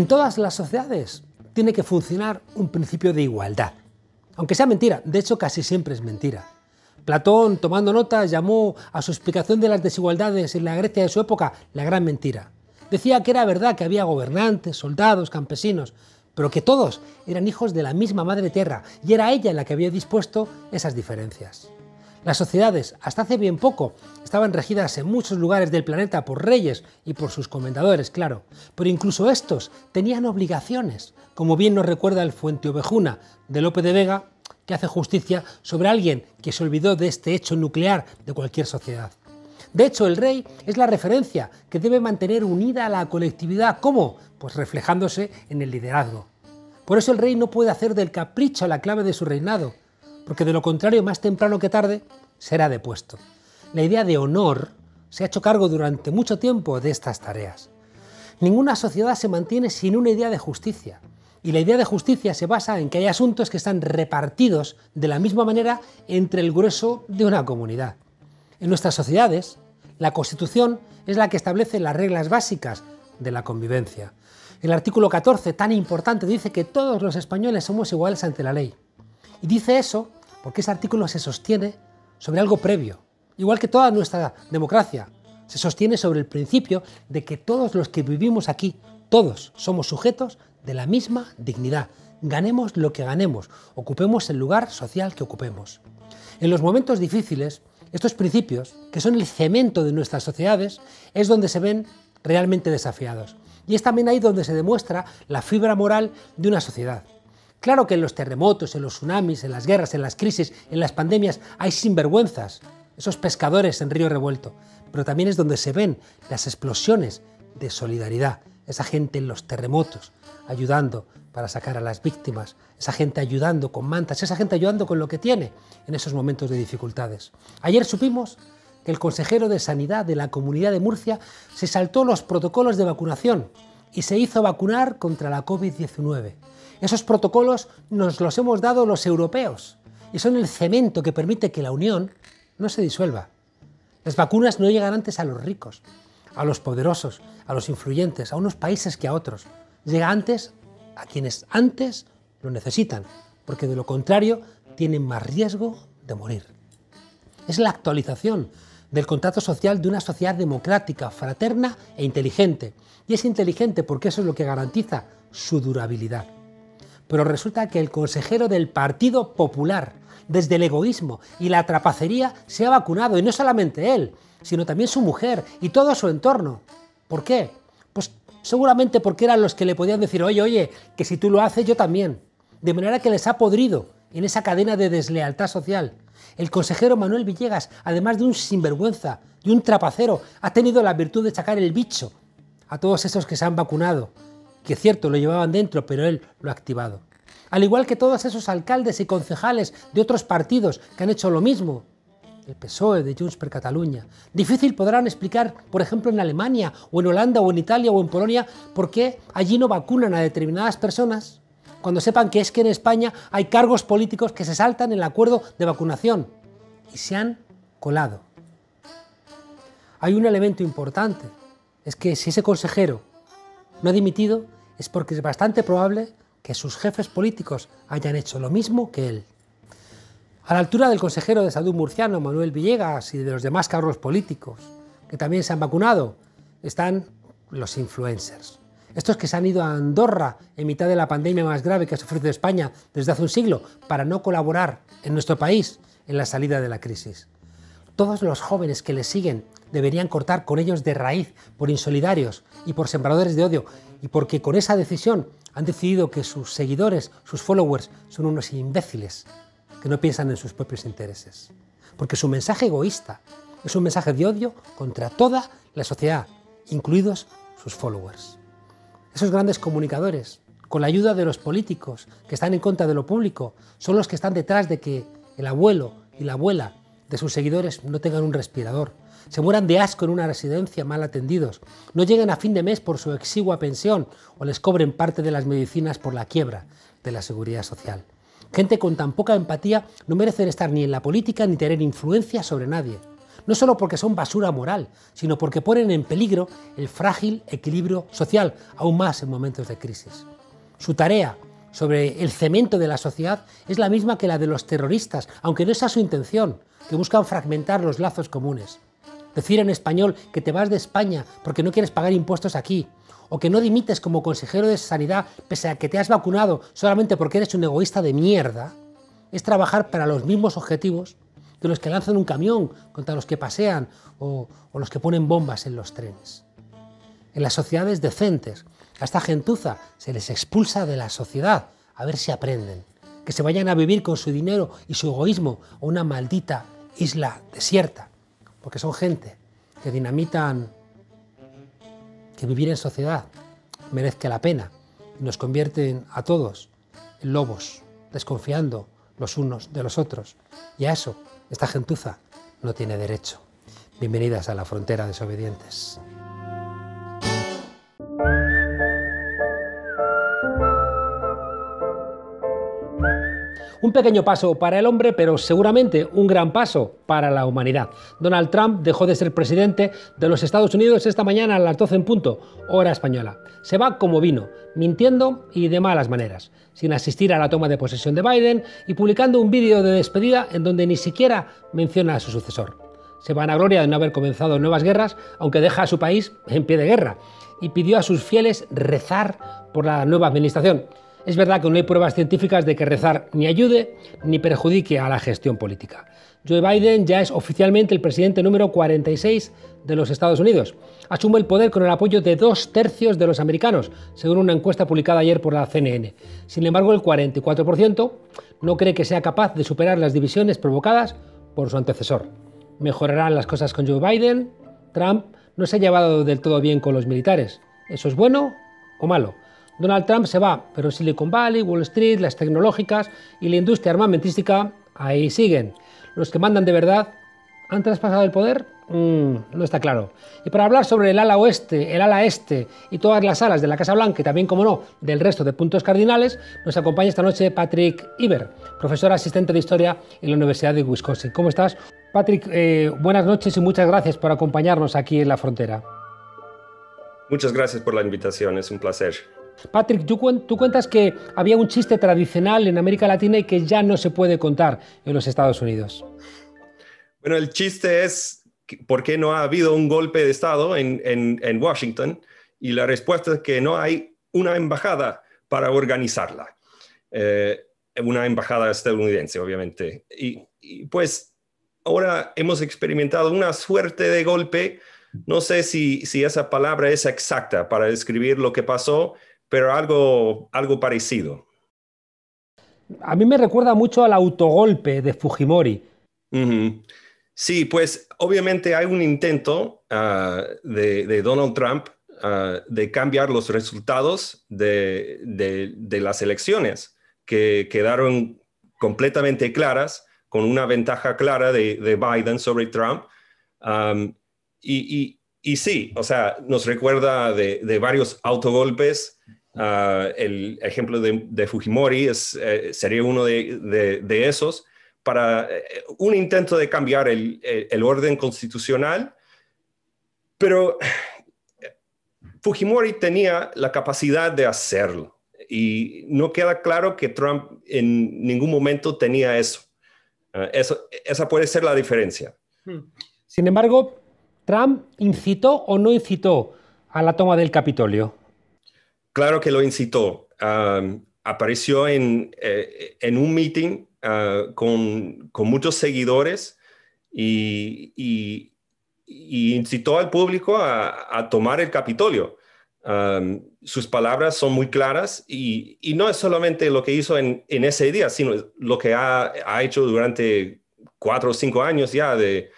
En todas las sociedades tiene que funcionar un principio de igualdad. Aunque sea mentira, de hecho casi siempre es mentira. Platón, tomando nota, llamó a su explicación de las desigualdades en la Grecia de su época la gran mentira. Decía que era verdad que había gobernantes, soldados, campesinos, pero que todos eran hijos de la misma madre tierra y era ella la que había dispuesto esas diferencias. Las sociedades, hasta hace bien poco, estaban regidas en muchos lugares del planeta por reyes y por sus comendadores, claro, pero incluso estos tenían obligaciones, como bien nos recuerda el Fuente Ovejuna de Lope de Vega, que hace justicia sobre alguien que se olvidó de este hecho nuclear de cualquier sociedad. De hecho, el rey es la referencia que debe mantener unida a la colectividad. ¿Cómo? Pues reflejándose en el liderazgo. Por eso el rey no puede hacer del capricho la clave de su reinado, porque de lo contrario, más temprano que tarde, será depuesto. La idea de honor se ha hecho cargo durante mucho tiempo de estas tareas. Ninguna sociedad se mantiene sin una idea de justicia. Y la idea de justicia se basa en que hay asuntos que están repartidos de la misma manera entre el grueso de una comunidad. En nuestras sociedades, la Constitución es la que establece las reglas básicas de la convivencia. El artículo 14, tan importante, dice que todos los españoles somos iguales ante la ley. Y dice eso porque ese artículo se sostiene sobre algo previo, igual que toda nuestra democracia. Se sostiene sobre el principio de que todos los que vivimos aquí, todos somos sujetos de la misma dignidad. Ganemos lo que ganemos, ocupemos el lugar social que ocupemos. En los momentos difíciles, estos principios, que son el cemento de nuestras sociedades, es donde se ven realmente desafiados. Y es también ahí donde se demuestra la fibra moral de una sociedad. Claro que en los terremotos, en los tsunamis, en las guerras, en las crisis, en las pandemias hay sinvergüenzas, esos pescadores en río revuelto, pero también es donde se ven las explosiones de solidaridad, esa gente en los terremotos ayudando para sacar a las víctimas, esa gente ayudando con mantas, esa gente ayudando con lo que tiene en esos momentos de dificultades. Ayer supimos que el consejero de Sanidad de la Comunidad de Murcia se saltó los protocolos de vacunación y se hizo vacunar contra la COVID-19. Esos protocolos nos los hemos dado los europeos y son el cemento que permite que la Unión no se disuelva. Las vacunas no llegan antes a los ricos, a los poderosos, a los influyentes, a unos países que a otros. Llega antes a quienes antes lo necesitan, porque de lo contrario tienen más riesgo de morir. Es la actualización del contrato social de una sociedad democrática, fraterna e inteligente. Y es inteligente porque eso es lo que garantiza su durabilidad. Pero resulta que el consejero del Partido Popular, desde el egoísmo y la trapacería, se ha vacunado, y no solamente él, sino también su mujer y todo su entorno. ¿Por qué? Pues seguramente porque eran los que le podían decir, oye, oye, que si tú lo haces, yo también. De manera que les ha podrido en esa cadena de deslealtad social el consejero Manuel Villegas, además de un sinvergüenza, y un trapacero, ha tenido la virtud de sacar el bicho a todos esos que se han vacunado, que cierto lo llevaban dentro, pero él lo ha activado. Al igual que todos esos alcaldes y concejales de otros partidos que han hecho lo mismo, el PSOE de Junts per Cataluña. Difícil podrán explicar, por ejemplo, en Alemania, o en Holanda, o en Italia, o en Polonia, por qué allí no vacunan a determinadas personas cuando sepan que es que en España hay cargos políticos que se saltan el acuerdo de vacunación y se han colado. Hay un elemento importante, es que si ese consejero no ha dimitido es porque es bastante probable que sus jefes políticos hayan hecho lo mismo que él. A la altura del consejero de salud murciano Manuel Villegas y de los demás cargos políticos que también se han vacunado están los influencers. Estos que se han ido a Andorra en mitad de la pandemia más grave que ha sufrido España desde hace un siglo para no colaborar en nuestro país en la salida de la crisis. Todos los jóvenes que le siguen deberían cortar con ellos de raíz por insolidarios y por sembradores de odio y porque con esa decisión han decidido que sus seguidores, sus followers, son unos imbéciles que no piensan en sus propios intereses. Porque su mensaje egoísta es un mensaje de odio contra toda la sociedad, incluidos sus followers. Esos grandes comunicadores, con la ayuda de los políticos que están en contra de lo público, son los que están detrás de que el abuelo y la abuela de sus seguidores no tengan un respirador, se mueran de asco en una residencia mal atendidos, no lleguen a fin de mes por su exigua pensión o les cobren parte de las medicinas por la quiebra de la seguridad social. Gente con tan poca empatía no merecen estar ni en la política ni tener influencia sobre nadie no solo porque son basura moral, sino porque ponen en peligro el frágil equilibrio social, aún más en momentos de crisis. Su tarea sobre el cemento de la sociedad es la misma que la de los terroristas, aunque no sea su intención, que buscan fragmentar los lazos comunes. Decir en español que te vas de España porque no quieres pagar impuestos aquí, o que no dimites como consejero de sanidad pese a que te has vacunado solamente porque eres un egoísta de mierda, es trabajar para los mismos objetivos de los que lanzan un camión contra los que pasean o, los que ponen bombas en los trenes. En las sociedades decentes, a esta gentuza se les expulsa de la sociedad a ver si aprenden, que se vayan a vivir con su dinero y su egoísmo a una maldita isla desierta, porque son gente que dinamitan que vivir en sociedad merezca la pena nos convierten a todos en lobos, desconfiando los unos de los otros. Y a eso esta gentuza no tiene derecho. Bienvenidas a la frontera desobedientes. Un pequeño paso para el hombre, pero seguramente un gran paso para la humanidad. Donald Trump dejó de ser presidente de los Estados Unidos esta mañana a las 12 en punto, hora española. Se va como vino, mintiendo y de malas maneras, sin asistir a la toma de posesión de Biden y publicando un vídeo de despedida en donde ni siquiera menciona a su sucesor se gloria de no haber comenzado nuevas guerras, aunque deja a su país en pie de guerra, y pidió a sus fieles rezar por la nueva administración. Es verdad que no hay pruebas científicas de que rezar ni ayude ni perjudique a la gestión política. Joe Biden ya es oficialmente el presidente número 46 de los Estados Unidos. Asume el poder con el apoyo de dos tercios de los americanos, según una encuesta publicada ayer por la CNN. Sin embargo, el 44% no cree que sea capaz de superar las divisiones provocadas por su antecesor. ¿Mejorarán las cosas con Joe Biden? Trump no se ha llevado del todo bien con los militares. ¿Eso es bueno o malo? Donald Trump se va, pero Silicon Valley, Wall Street, las tecnológicas y la industria armamentística ahí siguen. Los que mandan de verdad han traspasado el poder, mm, no está claro. Y para hablar sobre el ala oeste, el ala este y todas las alas de la Casa Blanca y también, como no, del resto de puntos cardinales, nos acompaña esta noche Patrick Iber, profesor asistente de historia en la Universidad de Wisconsin. ¿Cómo estás? Patrick, eh, buenas noches y muchas gracias por acompañarnos aquí en la frontera. Muchas gracias por la invitación, es un placer. Patrick, tú, cuentas que había un chiste tradicional en América Latina y que ya no se puede contar en los Estados Unidos. Bueno, el chiste es por qué no ha habido un golpe de Estado en, Washington y la respuesta es que no hay una embajada para organizarla. Eh, una embajada estadounidense, obviamente. Y, pues ahora hemos experimentado una suerte de golpe. No sé si, si esa palabra es exacta para describir lo que pasó, pero algo, algo parecido. A mí me recuerda mucho al autogolpe de Fujimori. Sí, pues obviamente hay un intento ah, de, Donald Trump ah, de cambiar los resultados de, las elecciones que quedaron completamente claras, con una ventaja clara de, Biden sobre Trump. y, y, sí, o sea, nos recuerda de, varios autogolpes Ah, el ejemplo de, Fujimori eh, sería uno de, esos para eh, un intento de cambiar el, orden constitucional, pero eh, Fujimori tenía la capacidad de hacerlo y no queda claro que Trump en ningún momento tenía eso ah, esa puede ser la diferencia. Hmm. Sin embargo, Trump incitó o no incitó a la toma del Capitolio claro que lo incitó. apareció eh, en, un meeting ah, con, muchos seguidores y, incitó al público a, tomar el Capitolio. sus palabras son muy claras y, no es solamente lo que hizo en, en ese día, sino lo que ha, hecho durante cuatro o cinco años ya de,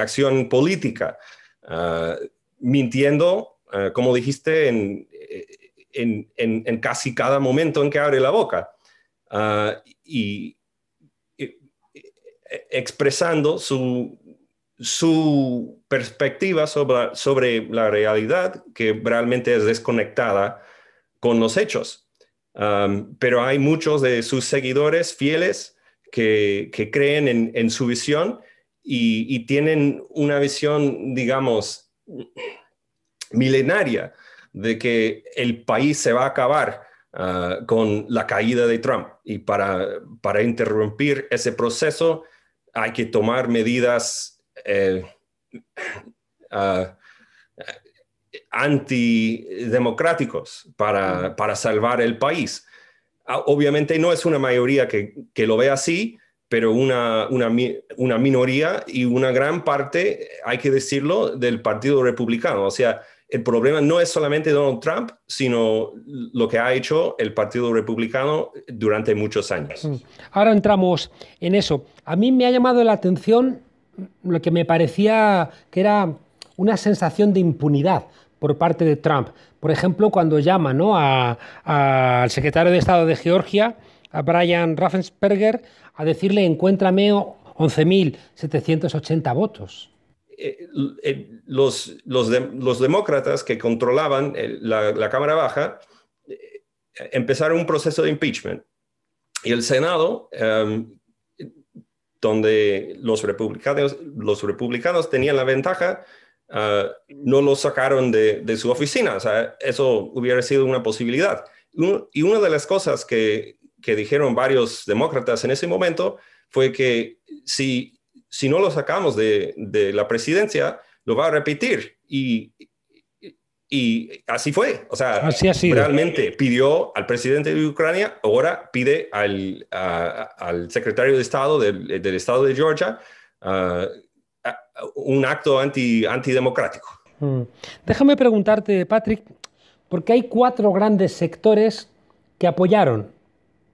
acción política, ah, mintiendo eh, como dijiste, eh, en, en, en, casi cada momento en que abre la boca. Ah, y, eh, expresando su, su perspectiva sobre, sobre, la realidad que realmente es desconectada con los hechos. pero hay muchos de sus seguidores fieles que, que creen en, su visión y, y, tienen una visión, digamos, milenaria de que el país se va a acabar ah, con la caída de Trump. Y para, para interrumpir ese proceso hay que tomar medidas eh, ah, para, mm. para salvar el país. Ah, obviamente no es una mayoría que, lo ve así, pero una, una, una, minoría y una gran parte, hay que decirlo, del Partido Republicano. O sea, el problema no es solamente Donald Trump, sino lo que ha hecho el Partido Republicano durante muchos años. Mm. Ahora entramos en eso. A mí me ha llamado la atención lo que me parecía que era una sensación de impunidad por parte de Trump. Por ejemplo, cuando llama ¿no? al secretario de Estado de Georgia, a Brian Raffensperger, a decirle encuéntrame 11.780 votos. Eh, eh, los, los, los, demócratas que controlaban eh, la, Cámara Baja empezaron un proceso de impeachment. Y el Senado, em, donde los republicanos, los republicanos tenían la ventaja, ah, no lo sacaron de, su oficina. O sea, eso hubiera sido una posibilidad. y una de las cosas que, que dijeron varios demócratas en ese momento fue que si si no lo sacamos de, la presidencia, lo va a repetir. Y, y, así fue. O sea, realmente pidió al presidente de Ucrania, ahora pide al, secretario de Estado del, Estado de Georgia un acto anti, antidemocrático. Mm. Déjame preguntarte, Patrick, porque hay cuatro grandes sectores que apoyaron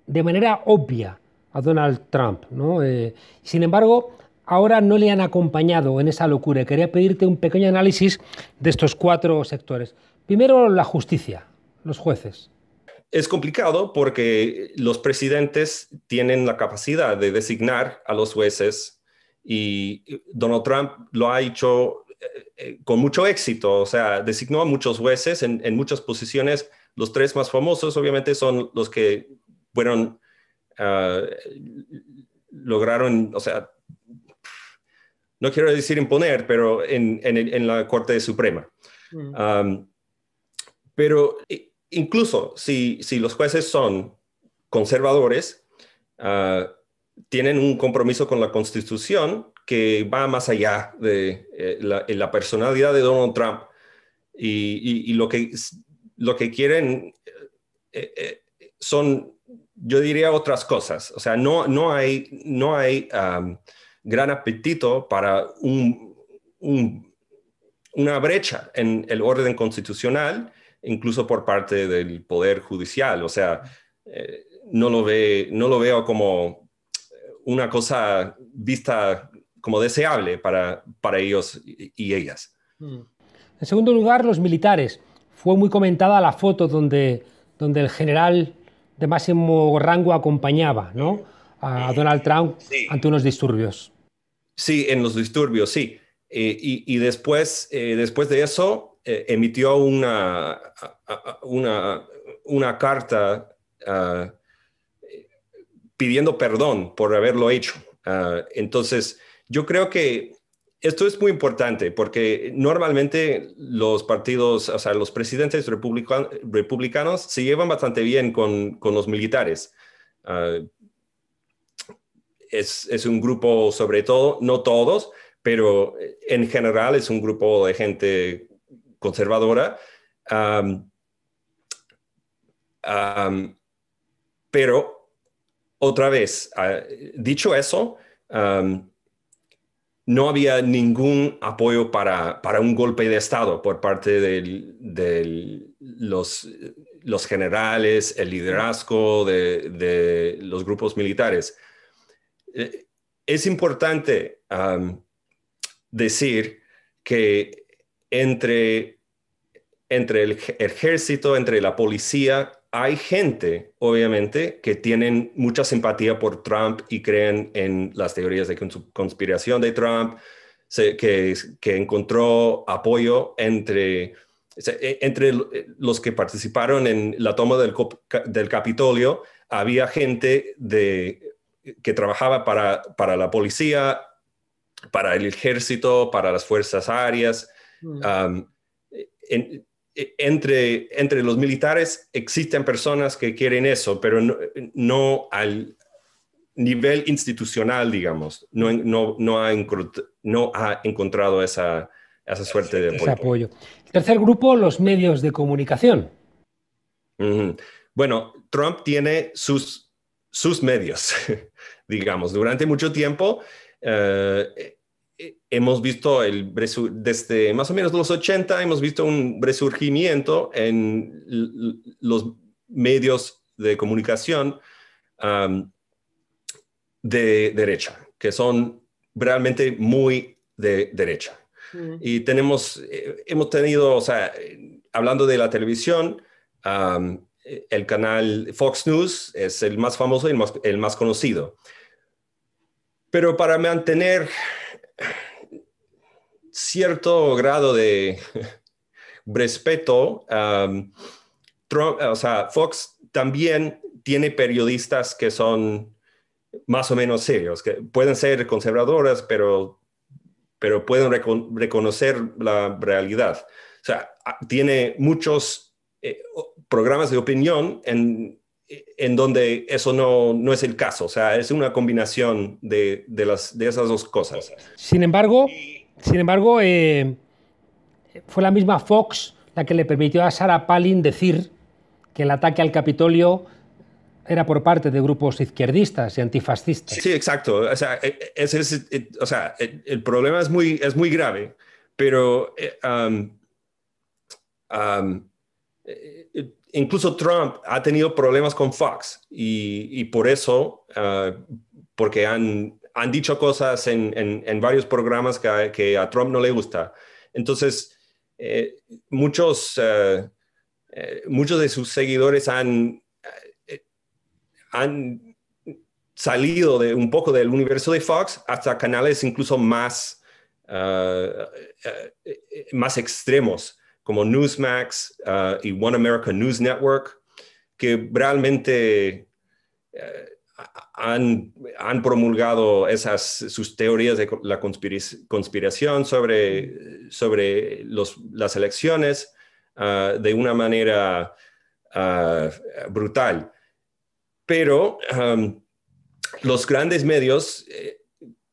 de manera obvia a Donald Trump. ¿no? Eh, sin embargo, ahora no le han acompañado en esa locura. Quería pedirte un pequeño análisis de estos cuatro sectores. Primero, la justicia, los jueces. Es complicado porque los presidentes tienen la capacidad de designar a los jueces y Donald Trump lo ha hecho eh, eh, con mucho éxito, o sea, designó a muchos jueces en, muchas posiciones. Los tres más famosos obviamente son los que fueron, ah, lograron, o sea, no quiero decir imponer, pero en, en, la Corte Suprema. Mm. Um, pero incluso si, si, los jueces son conservadores, uh, tienen un compromiso con la Constitución que va más allá de eh, la, personalidad de Donald Trump y, lo, que, lo que quieren eh, eh, son, yo diría, otras cosas. O sea, no, no hay, no hay um, gran apetito para una brecha en el orden constitucional, incluso por parte del Poder Judicial. O sea, eh, no, lo ve, no lo veo como una cosa vista como deseable para, para ellos y, ellas. Hmm. En segundo lugar, los militares. Fue muy comentada la foto donde, donde el general de máximo rango acompañaba a Donald Trump ante unos disturbios. Sí, en los disturbios, sí. Eh, y, después, eh, después de eso eh, emitió una, una, carta ah, pidiendo perdón por haberlo hecho. Ah, entonces, yo creo que esto es muy importante porque normalmente los partidos, o sea, los presidentes republicanos se llevan bastante bien con, los militares. Ah, es, un grupo sobre todo, no todos, pero eh, en general es un grupo de gente conservadora. pero otra vez, ah, dicho eso, no había ningún apoyo para, un golpe de Estado por parte de los, generales, el liderazgo de los grupos militares. Eh, es importante decir que entre, entre el ejército, entre la policía, hay gente, obviamente, que tienen mucha simpatía por Trump y creen en las teorías de conspiración de Trump, que, que encontró apoyo entre, e, entre eh, los que participaron en la toma del, del Capitolio. Había gente de que trabajaba para, la policía, para el ejército, para las fuerzas aéreas. Mm. entre, entre los militares existen personas que quieren eso, pero no, al nivel institucional, digamos, no, ha, encontrado esa, suerte de apoyo. tercer grupo, los medios de comunicación. Bueno, Trump tiene sus, sus medios. digamos. Durante mucho tiempo eh, eh, hemos visto, el, desde más o menos los 80, hemos visto un resurgimiento en los medios de comunicación de derecha, que son realmente muy de derecha. Mm. Y tenemos, eh, hemos tenido, o sea, hablando de la televisión, el canal Fox News es el más famoso y el más, conocido. Pero para mantener cierto grado de respeto, um, Fox también tiene periodistas que son más o menos serios, que pueden ser conservadoras, pero, pero pueden reconocer la realidad. O sea, tiene muchos eh, programas de opinión en, donde eso no, es el caso. O sea, es una combinación de, las, de esas dos cosas. Sin embargo, sin embargo eh, fue la misma Fox la que le permitió a Sarah Palin decir que el ataque al Capitolio era por parte de grupos izquierdistas y antifascistas. Sí, exacto. O sea, e, e, e, el, problema es muy, es muy grave, pero eh, eh, eh, incluso Trump ha tenido problemas con Fox y, por eso, ah, porque han, dicho cosas en, varios programas que a, Trump no le gusta. Entonces, eh, muchos, muchos de sus seguidores han, han salido de un poco del universo de Fox hasta canales incluso más, ah, más extremos como Newsmax eh, y One America News Network, que realmente eh, han, promulgado esas, sus teorías de la conspiración sobre, sobre las elecciones eh, de una manera brutal. Pero um, los grandes medios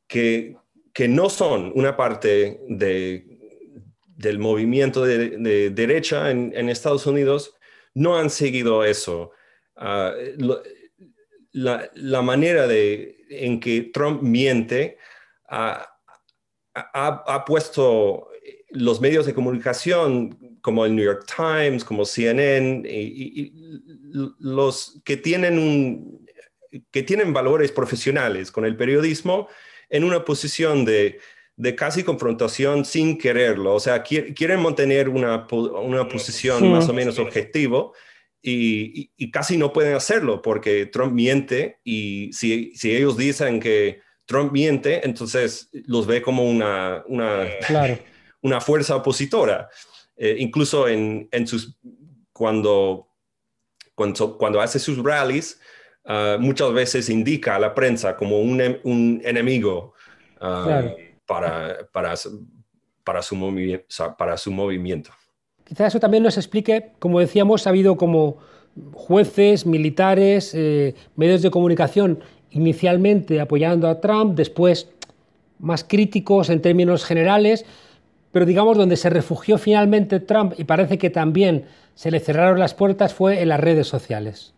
que, que no son una parte de, del movimiento de, derecha en, Estados Unidos no han seguido eso. Ah, la, manera de, en que Trump miente ah, ha, puesto los medios de comunicación como el New York Times, como CNN, y los que tienen, un, que tienen valores profesionales con el periodismo en una posición de de casi confrontación sin quererlo. O sea, quieren mantener una, posición más o menos objetiva y, casi no pueden hacerlo porque Trump miente y si, ellos dicen que Trump miente, entonces los ve como una, una, fuerza opositora. Eh, incluso en, sus, cuando, cuando, hace sus rallies, ah, muchas veces indica a la prensa como un, em, enemigo. Ah, claro para, para, para, su, para su movimiento. Quizás eso también nos explique, como decíamos, ha habido como jueces, militares, eh, medios de comunicación inicialmente apoyando a Trump, después más críticos en términos generales, pero digamos donde se refugió finalmente Trump y parece que también se le cerraron las puertas fue en las redes sociales.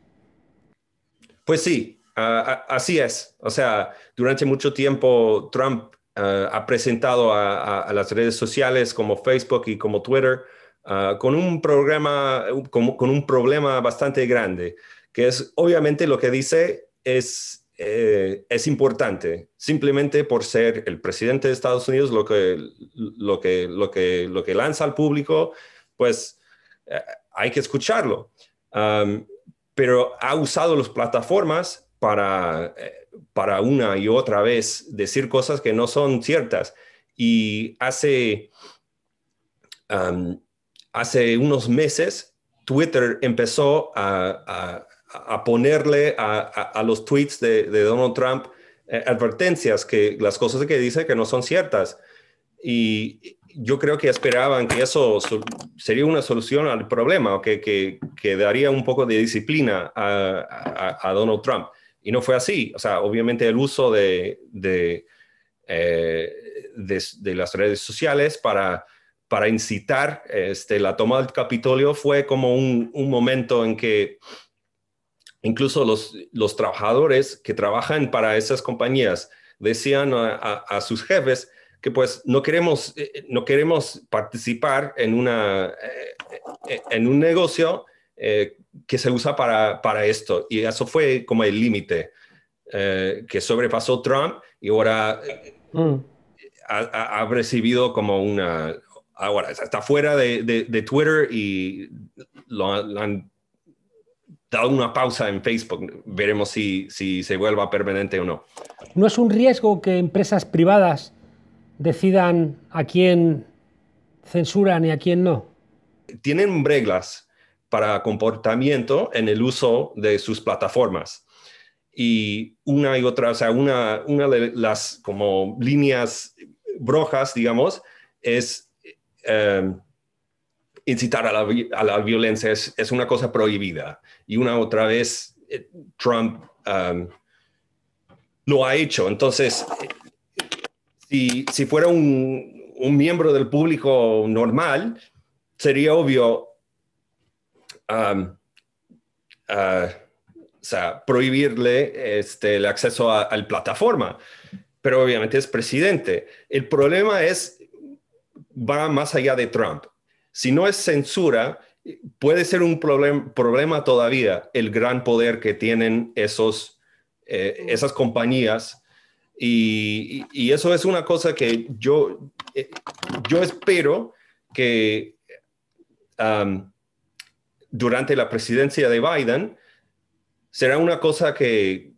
Pues sí, así es. O sea, durante mucho tiempo Trump eh, ha presentado a, las redes sociales como Facebook y como Twitter ah, con, un programa, con, un problema bastante grande, que es obviamente lo que dice es, eh, es importante, simplemente por ser el presidente de Estados Unidos, lo que, lo que, lo que, lo que lanza al público, pues eh, hay que escucharlo. pero ha usado las plataformas para para una y otra vez decir cosas que no son ciertas. Y hace, hace unos meses Twitter empezó a, ponerle a, los tweets de, Donald Trump eh, advertencias que las cosas que dice que no son ciertas. Y yo creo que esperaban que eso sería una solución al problema, que, que, que daría un poco de disciplina a Donald Trump. Y no fue así. O sea, obviamente el uso de, eh, de, las redes sociales para, para incitar este, la toma del Capitolio fue como un, momento en que incluso los, trabajadores que trabajan para esas compañías decían a, sus jefes que pues no queremos, eh, no queremos participar en, una, eh, en un negocio eh, que se usa para, para, esto. Y eso fue como el límite eh, que sobrepasó Trump y ahora mm. ha, recibido como una... Ahora está fuera de, de, Twitter y lo, han dado una pausa en Facebook. Veremos si, si, se vuelva permanente o no. ¿No es un riesgo que empresas privadas decidan a quién censuran y a quién no? Tienen reglas para comportamiento en el uso de sus plataformas. Y una y otra, o sea, una, una de las como líneas brojas, digamos, es em, incitar a la, a la violencia, es, una cosa prohibida. Y una otra vez, eh, Trump em, lo ha hecho. Entonces, si, si fuera un, un miembro del público normal, sería obvio Ah, prohibirle este, el acceso a, la plataforma, pero obviamente es presidente. El problema es, va más allá de Trump. Si no es censura, puede ser un problema todavía el gran poder que tienen esos, eh, esas compañías. Y, eso es una cosa que yo, eh, yo espero que durante la presidencia de Biden será una cosa que,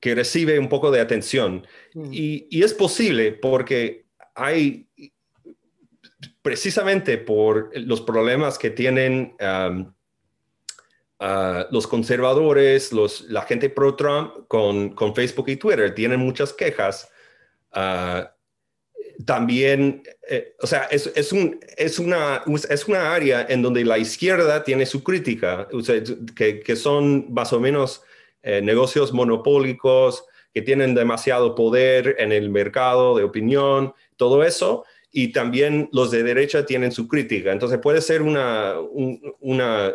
que recibe un poco de atención. Mm. Y, es posible porque hay, precisamente por los problemas que tienen um, uh, los conservadores, los, la gente pro-Trump con, con, Facebook y Twitter, tienen muchas quejas. Uh, también, eh, o sea, es, un, es, una, es una área en donde la izquierda tiene su crítica, que, son más o menos eh, negocios monopólicos, que tienen demasiado poder en el mercado de opinión, todo eso, y también los de derecha tienen su crítica. Entonces puede ser una, una,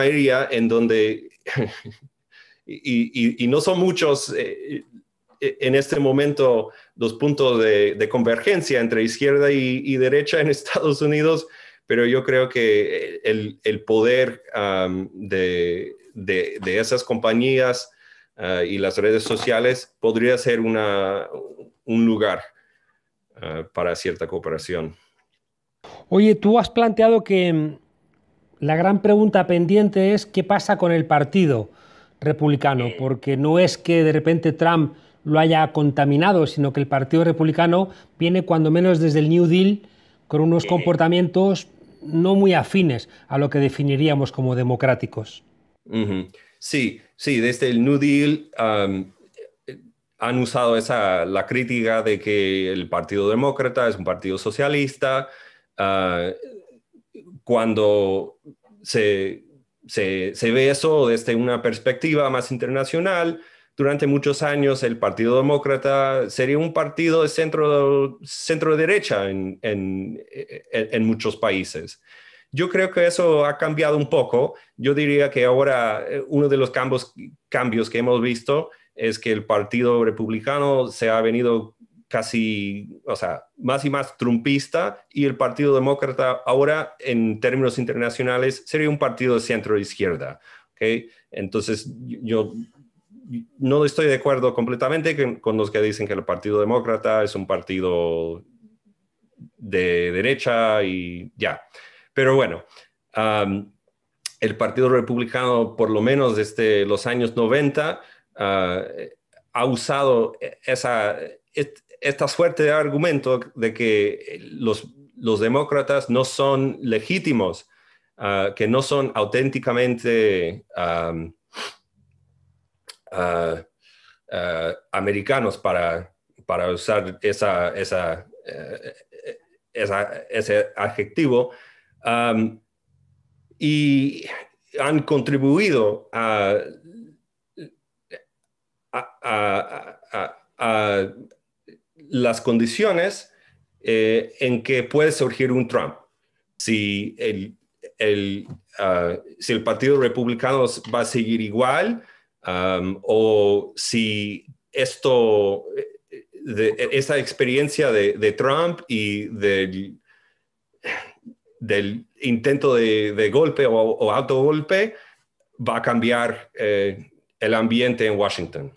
área en donde, y, no son muchos eh, en este momento dos puntos de, convergencia entre izquierda y, derecha en Estados Unidos, pero yo creo que el, poder de, esas compañías ah, y las redes sociales podría ser una, un lugar ah, para cierta cooperación. Oye, tú has planteado que mm, la gran pregunta pendiente es qué pasa con el partido republicano, eh. porque no es que de repente Trump lo haya contaminado, sino que el Partido Republicano viene cuando menos desde el New Deal con unos comportamientos no muy afines a lo que definiríamos como democráticos. Sí, sí, desde el New Deal han usado esa, la crítica de que el Partido Demócrata es un partido socialista. Ah, cuando se, se, ve eso desde una perspectiva más internacional, durante muchos años el Partido Demócrata sería un partido de centro, centro derecha en, muchos países. Yo creo que eso ha cambiado un poco. Yo diría que ahora eh, uno de los cambios, cambios que hemos visto es que el Partido Republicano se ha venido casi, o sea, más y más trumpista y el Partido Demócrata ahora en términos internacionales sería un partido de centro izquierda. ¿okay? Entonces yo no estoy de acuerdo completamente con los que dicen que el Partido Demócrata es un partido de derecha y ya. Pero bueno, el Partido Republicano, por lo menos desde los años 90, ah, ha usado esa, esta suerte de argumento de que los, los demócratas no son legítimos, ah, que no son auténticamente... Eh, eh, americanos para, usar esa, eh, ese adjetivo, y han contribuido a, a, las condiciones en que puede surgir un Trump. Si el, ah, si el Partido Republicano va a seguir igual, o si esto, eh, eh, de, e, esa experiencia de, Trump y del, del intento de, golpe o, autogolpe va a cambiar eh, el ambiente en Washington.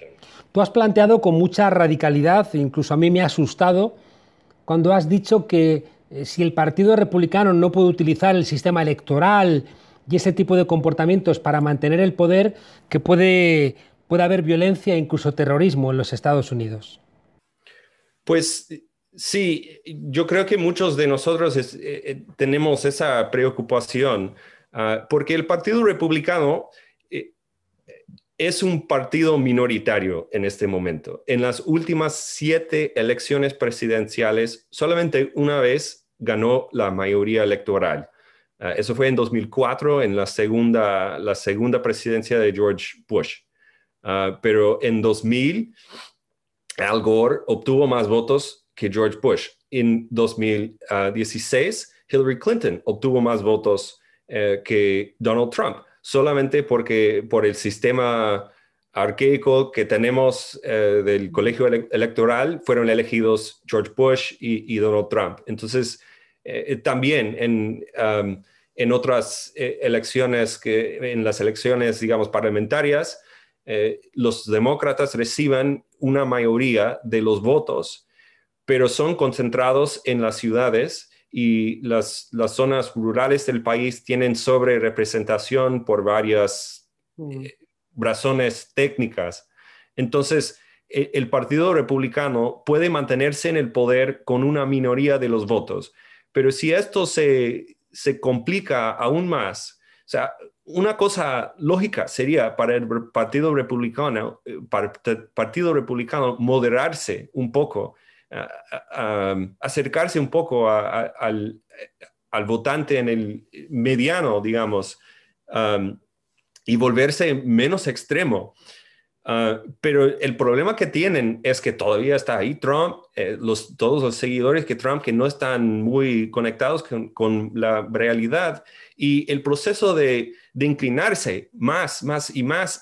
Tú has planteado con mucha radicalidad, e incluso a mí me ha asustado, cuando has dicho que si el Partido Republicano no puede utilizar el sistema electoral, y ese tipo de comportamientos para mantener el poder que puede, haber violencia e incluso terrorismo en los Estados Unidos. Pues sí, yo creo que muchos de nosotros eh, eh, tenemos esa preocupación ah, porque el Partido Republicano eh, es un partido minoritario en este momento. En las últimas siete elecciones presidenciales, solamente una vez ganó la mayoría electoral. Ah, eso fue en 2004, en la segunda, la segunda presidencia de George Bush. Ah, pero en 2000, Al Gore obtuvo más votos que George Bush. En 2016, Hillary Clinton obtuvo más votos eh, que Donald Trump, solamente porque por el sistema arqueico que tenemos eh, del colegio electoral fueron elegidos George Bush y Donald Trump. Entonces, eh, también en, um, en otras eh, elecciones, que, en las elecciones, digamos, parlamentarias, eh, los demócratas reciban una mayoría de los votos, pero son concentrados en las ciudades y las, las zonas rurales del país tienen sobre representación por varias mm. razones técnicas. Entonces, e, el Partido Republicano puede mantenerse en el poder con una minoría de los votos pero si esto se, complica aún más, o sea, una cosa lógica sería para el Partido Republicano, eh, Partido Republicano moderarse un poco, acercarse un poco al, votante en el mediano, digamos, y volverse menos extremo. Ah, pero el problema que tienen es que todavía está ahí Trump, eh, los, todos los seguidores que Trump que no están muy conectados con, la realidad y el proceso de, inclinarse más, más y más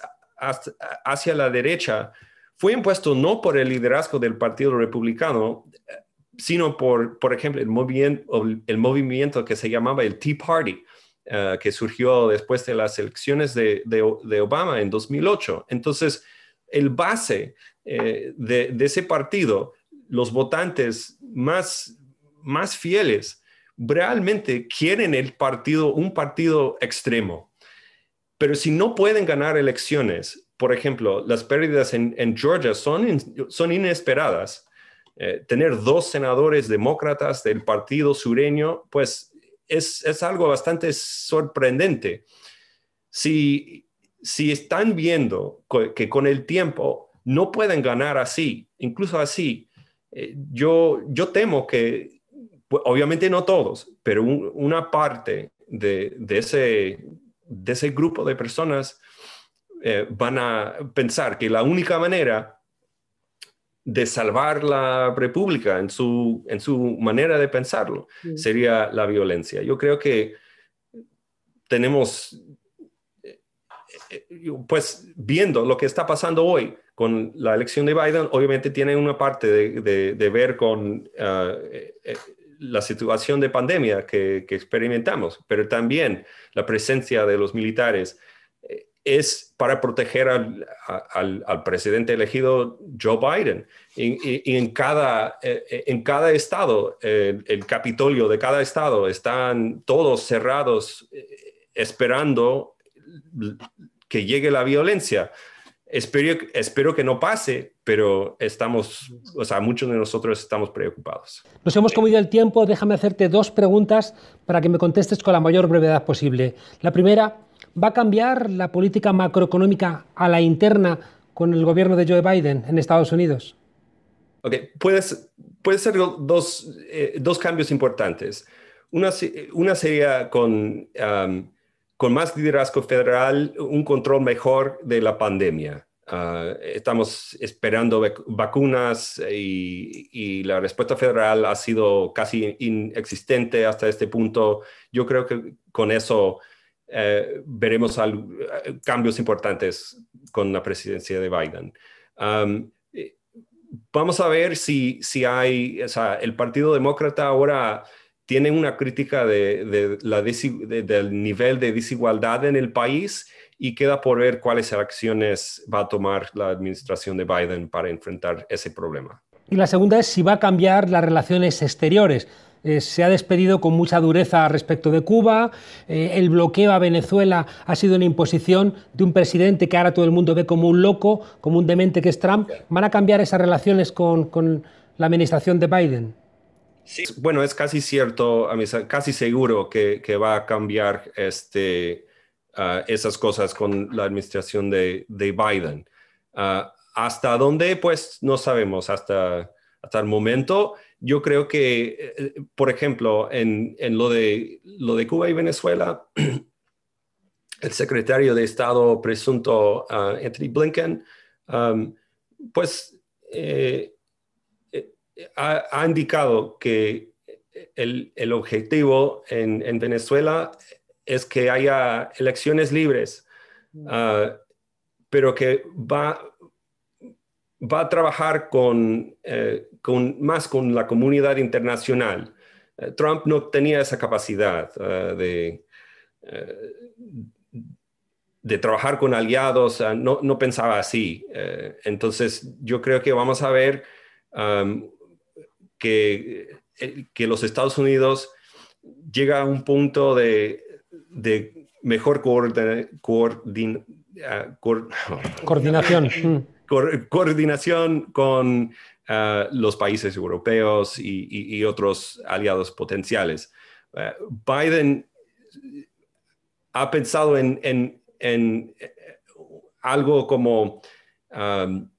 hacia la derecha fue impuesto no por el liderazgo del Partido Republicano, eh, sino por, por ejemplo, el, movimiento, el movimiento que se llamaba el Tea Party, eh, que surgió después de las elecciones de, Obama en 2008. Entonces, el base eh, de, ese partido, los votantes más, más fieles, realmente quieren el partido, un partido extremo. Pero si no pueden ganar elecciones, por ejemplo, las pérdidas en, Georgia son, son inesperadas. Eh, tener dos senadores demócratas del partido sureño, pues es, algo bastante sorprendente. Si, si están viendo que con el tiempo no pueden ganar así, incluso así, eh, yo, yo temo que, pues, obviamente no todos, pero una parte de, ese, de ese grupo de personas eh, van a pensar que la única manera de salvar la república en su, en su manera de pensarlo, sería la violencia. Yo creo que tenemos, eh, eh, pues viendo lo que está pasando hoy con la elección de Biden, obviamente tiene una parte de, ver con ah, eh, la situación de pandemia que, que, experimentamos, pero también la presencia de los militares es para proteger al, presidente elegido Joe Biden. Y, en, cada, eh, eh, en cada estado, el, el Capitolio de cada estado, están todos cerrados eh, esperando que llegue la violencia. Espero, espero, que no pase, pero estamos, o sea, muchos de nosotros estamos preocupados. Nos hemos comido el tiempo, déjame hacerte dos preguntas para que me contestes con la mayor brevedad posible. La primera, ¿Va a cambiar la política macroeconómica a la interna con el gobierno de Joe Biden en Estados Unidos? puedes, puede ser dos, eh, dos, cambios importantes. Una, una sería con, con más liderazgo federal, un control mejor de la pandemia. Ah, estamos esperando vacunas y, y, la respuesta federal ha sido casi inexistente hasta este punto. Yo creo que con eso eh, veremos eh, cambios importantes con la presidencia de Biden. Eh, vamos a ver si, si hay, o sea, el Partido Demócrata ahora tiene una crítica de, la del nivel de desigualdad en el país y queda por ver cuáles acciones va a tomar la administración de Biden para enfrentar ese problema. Y la segunda es si va a cambiar las relaciones exteriores. Eh, se ha despedido con mucha dureza respecto de Cuba, eh, el bloqueo a Venezuela ha sido una imposición de un presidente que ahora todo el mundo ve como un loco, como un demente que es Trump. ¿Van a cambiar esas relaciones con, la administración de Biden? bueno, es casi cierto, casi seguro que, que va a cambiar este, ah, esas cosas con la administración de, Biden. Ah, ¿Hasta dónde? Pues no sabemos hasta, hasta el momento. Yo creo que, eh, eh, por ejemplo, en, en, lo, de, lo de Cuba y Venezuela, el secretario de Estado presunto uh, Anthony Blinken, pues eh, ha, indicado que el, objetivo en, Venezuela es que haya elecciones libres, mm. ah, pero que va, va a trabajar con, eh, con más con la comunidad internacional. Eh, Trump no tenía esa capacidad eh, de, de trabajar con aliados, no, pensaba así. entonces, yo creo que vamos a ver que, los Estados Unidos llega a un punto de, mejor ah, coordinación. Mm coordinación con eh, los países europeos y, otros aliados potenciales. Eh, Biden ha pensado en, eh, algo como um,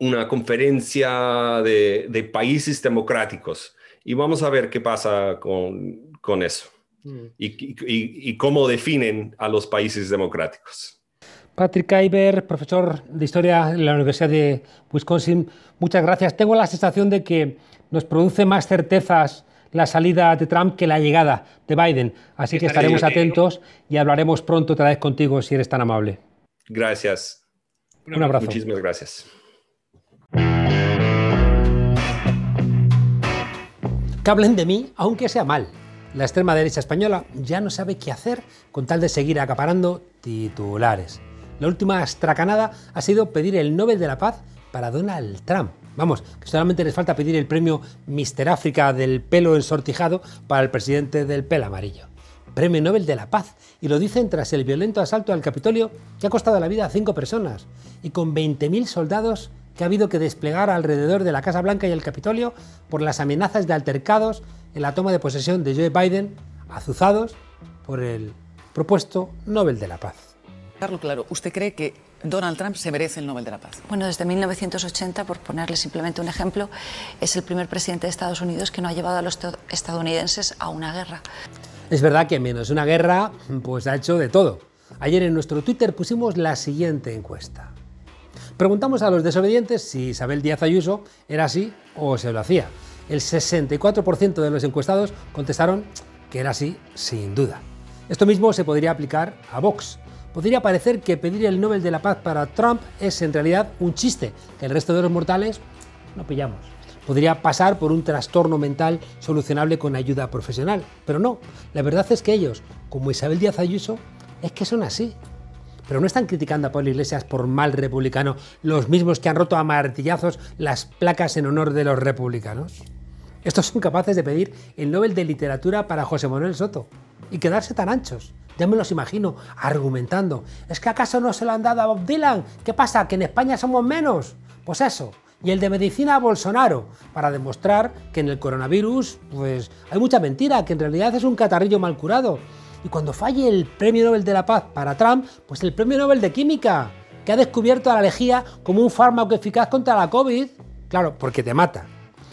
una conferencia de, países democráticos y vamos a ver qué pasa con, eso mm. y cómo definen a los países democráticos. Patrick Iber, profesor de Historia en la Universidad de Wisconsin, muchas gracias. Tengo la sensación de que nos produce más certezas la salida de Trump que la llegada de Biden. Así que estaremos atentos y hablaremos pronto otra vez contigo si eres tan amable. Gracias. Un abrazo. Muchísimas gracias. Que hablen de mí, aunque sea mal. La extrema derecha española ya no sabe qué hacer con tal de seguir acaparando titulares. La última astracanada ha sido pedir el Nobel de la Paz para Donald Trump. Vamos, que solamente les falta pedir el premio Mister África del pelo ensortijado para el presidente del pelo amarillo. Premio Nobel de la Paz, y lo dicen tras el violento asalto al Capitolio que ha costado la vida a cinco personas y con 20.000 soldados que ha habido que desplegar alrededor de la Casa Blanca y el Capitolio por las amenazas de altercados en la toma de posesión de Joe Biden, azuzados por el propuesto Nobel de la Paz claro, ¿usted cree que Donald Trump se merece el Nobel de la Paz? Bueno, desde 1980, por ponerle simplemente un ejemplo, es el primer presidente de Estados Unidos que no ha llevado a los estadounidenses a una guerra. Es verdad que menos una guerra, pues ha hecho de todo. Ayer en nuestro Twitter pusimos la siguiente encuesta. Preguntamos a los desobedientes si Isabel Díaz Ayuso era así o se lo hacía. El 64% de los encuestados contestaron que era así, sin duda. Esto mismo se podría aplicar a Vox, podría parecer que pedir el Nobel de la Paz para Trump es en realidad un chiste, que el resto de los mortales no pillamos. Podría pasar por un trastorno mental solucionable con ayuda profesional, pero no, la verdad es que ellos, como Isabel Díaz Ayuso, es que son así. Pero no están criticando a Pablo Iglesias por mal republicano, los mismos que han roto a martillazos las placas en honor de los republicanos. Estos son capaces de pedir el Nobel de Literatura para José Manuel Soto y quedarse tan anchos. Ya me los imagino argumentando. ¿Es que acaso no se lo han dado a Bob Dylan? ¿Qué pasa? ¿Que en España somos menos? Pues eso. Y el de medicina a Bolsonaro, para demostrar que en el coronavirus pues, hay mucha mentira, que en realidad es un catarrillo mal curado. Y cuando falle el premio Nobel de la Paz para Trump, pues el premio Nobel de Química, que ha descubierto a la lejía como un fármaco eficaz contra la COVID. Claro, porque te mata.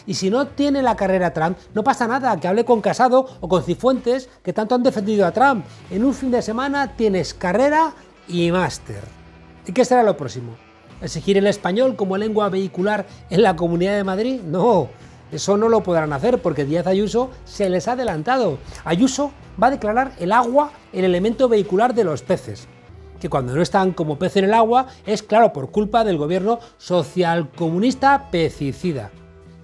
Y si no tiene la carrera Trump, no pasa nada, que hable con Casado o con Cifuentes, que tanto han defendido a Trump. En un fin de semana tienes carrera y máster. ¿Y qué será lo próximo? ¿Exigir el español como lengua vehicular en la Comunidad de Madrid? No, eso no lo podrán hacer porque Díaz Ayuso se les ha adelantado. Ayuso va a declarar el agua el elemento vehicular de los peces que cuando no están como pez en el agua es claro por culpa del gobierno socialcomunista pecicida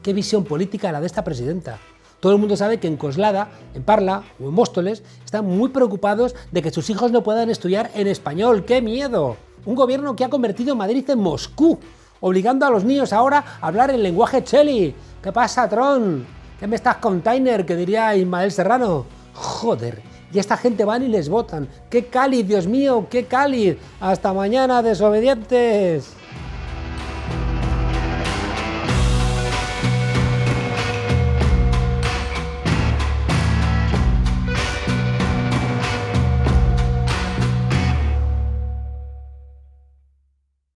qué visión política la de esta presidenta. Todo el mundo sabe que en Coslada, en Parla o en Móstoles están muy preocupados de que sus hijos no puedan estudiar en español. ¡Qué miedo! Un gobierno que ha convertido Madrid en Moscú, obligando a los niños ahora a hablar el lenguaje cheli. ¿Qué pasa, Tron? ¿Qué me estás container? Que diría Ismael Serrano. Joder, y esta gente van y les votan. ¡Qué cáliz, Dios mío! ¡Qué cáliz! ¡Hasta mañana, desobedientes!